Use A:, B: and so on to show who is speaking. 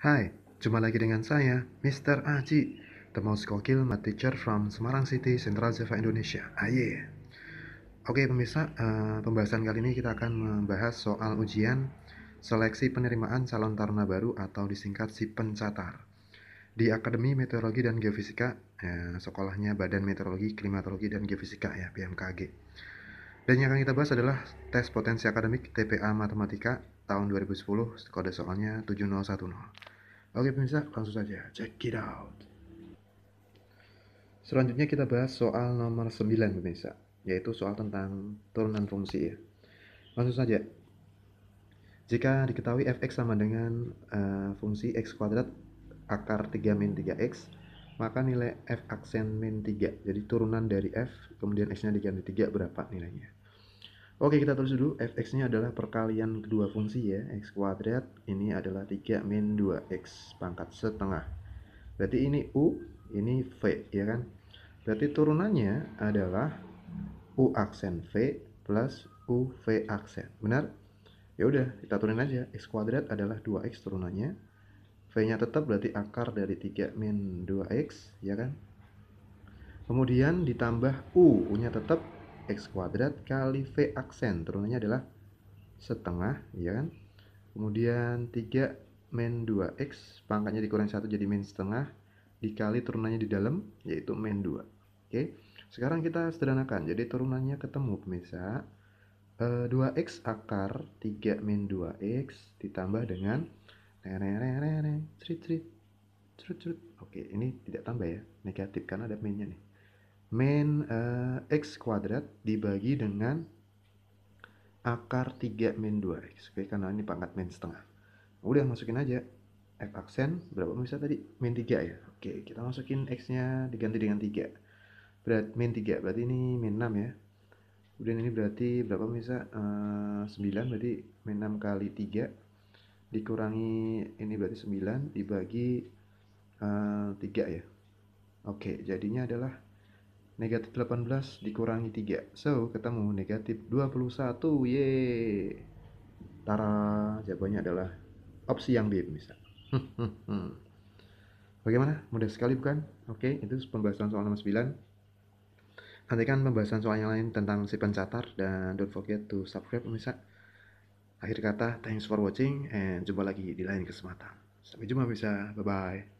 A: Hai, jumpa lagi dengan saya, Mr. Aji, the most skill math teacher from Semarang City, Central Java, Indonesia. Aye. Ah, Oke pemirsa, uh, pembahasan kali ini kita akan membahas soal ujian seleksi penerimaan calon taruna baru atau disingkat si pencatar. Di Akademi Meteorologi dan Geofisika, ya, sekolahnya Badan Meteorologi, Klimatologi, dan Geofisika ya, BMKG. Dan yang akan kita bahas adalah tes potensi akademik TPA Matematika tahun 2010 kode soalnya 7010 oke pemirsa langsung saja check it out selanjutnya kita bahas soal nomor 9 pemirsa yaitu soal tentang turunan fungsi ya langsung saja jika diketahui fx sama dengan uh, fungsi x kuadrat akar 3 min 3x maka nilai f aksen min 3 jadi turunan dari f kemudian x nya diganti 3 berapa nilainya Oke, kita tulis dulu. fx-nya adalah perkalian kedua fungsi ya. x kuadrat ini adalah 3 min 2x pangkat setengah. Berarti ini u, ini v, ya kan? Berarti turunannya adalah u aksen v plus u v aksen. Benar? Ya udah, kita turunin aja. x kuadrat adalah 2x turunannya. V-nya tetap berarti akar dari 3 min 2x, ya kan? Kemudian ditambah u, u-nya tetap X kuadrat kali V aksen. Turunannya adalah setengah, ya kan? Kemudian 3 min 2X, pangkatnya dikurangi satu jadi min setengah, dikali turunannya di dalam, yaitu min 2. Oke, sekarang kita sederhanakan. Jadi turunannya ketemu, pemirsa. E, eh, 2X akar 3 min 2X ditambah dengan Oke, ini tidak tambah ya, negatif karena ada minnya nih. Min uh, X kuadrat dibagi dengan akar 3 min 2X. Oke, karena ini pangkat min setengah. Udah, masukin aja. F aksen, berapa bisa tadi? Min 3 ya? Oke, kita masukin X-nya diganti dengan 3. Berat min 3, berarti ini min 6 ya. Kemudian ini berarti berapa bisa? Uh, eh, 9, berarti min 6 kali 3 dikurangi ini berarti 9 dibagi uh, eh, 3 ya. Oke, jadinya adalah Negatif 18 dikurangi 3. So, ketemu negatif 21. ye Tara, jawabannya adalah opsi yang B, bisa. Bagaimana? Mudah sekali bukan? Oke, itu pembahasan soal nomor 9. Nantikan pembahasan soal yang lain tentang si pencatar dan don't forget to subscribe pemirsa. Akhir kata, thanks for watching and jumpa lagi di lain kesempatan. Sampai jumpa bisa. Bye-bye.